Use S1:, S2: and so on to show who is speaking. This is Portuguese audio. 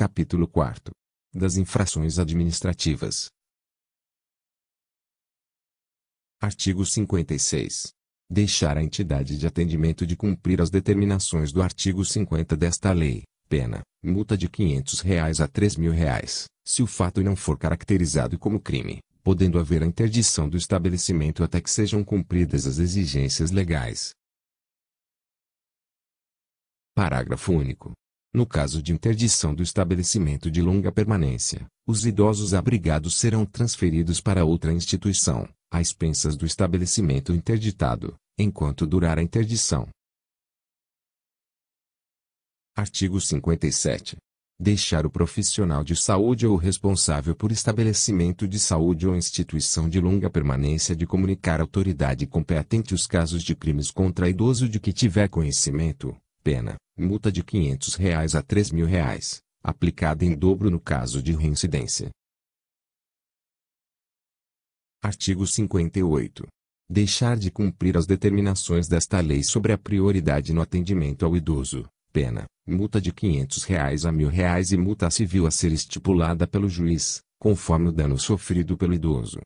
S1: Capítulo 4 Das infrações administrativas. Artigo 56. Deixar a entidade de atendimento de cumprir as determinações do artigo 50 desta lei, pena, multa de R$ 500 reais a R$ mil reais, se o fato não for caracterizado como crime, podendo haver a interdição do estabelecimento até que sejam cumpridas as exigências legais. Parágrafo único. No caso de interdição do estabelecimento de longa permanência, os idosos abrigados serão transferidos para outra instituição, às expensas do estabelecimento interditado, enquanto durar a interdição. Artigo 57. Deixar o profissional de saúde ou responsável por estabelecimento de saúde ou instituição de longa permanência de comunicar à autoridade competente os casos de crimes contra idoso de que tiver conhecimento, Pena, multa de R$ 500 reais a R$ 3.000, reais, aplicada em dobro no caso de reincidência. Artigo 58. Deixar de cumprir as determinações desta lei sobre a prioridade no atendimento ao idoso, pena, multa de R$ 500 reais a R$ 1.000 reais e multa civil a ser estipulada pelo juiz, conforme o dano sofrido pelo idoso.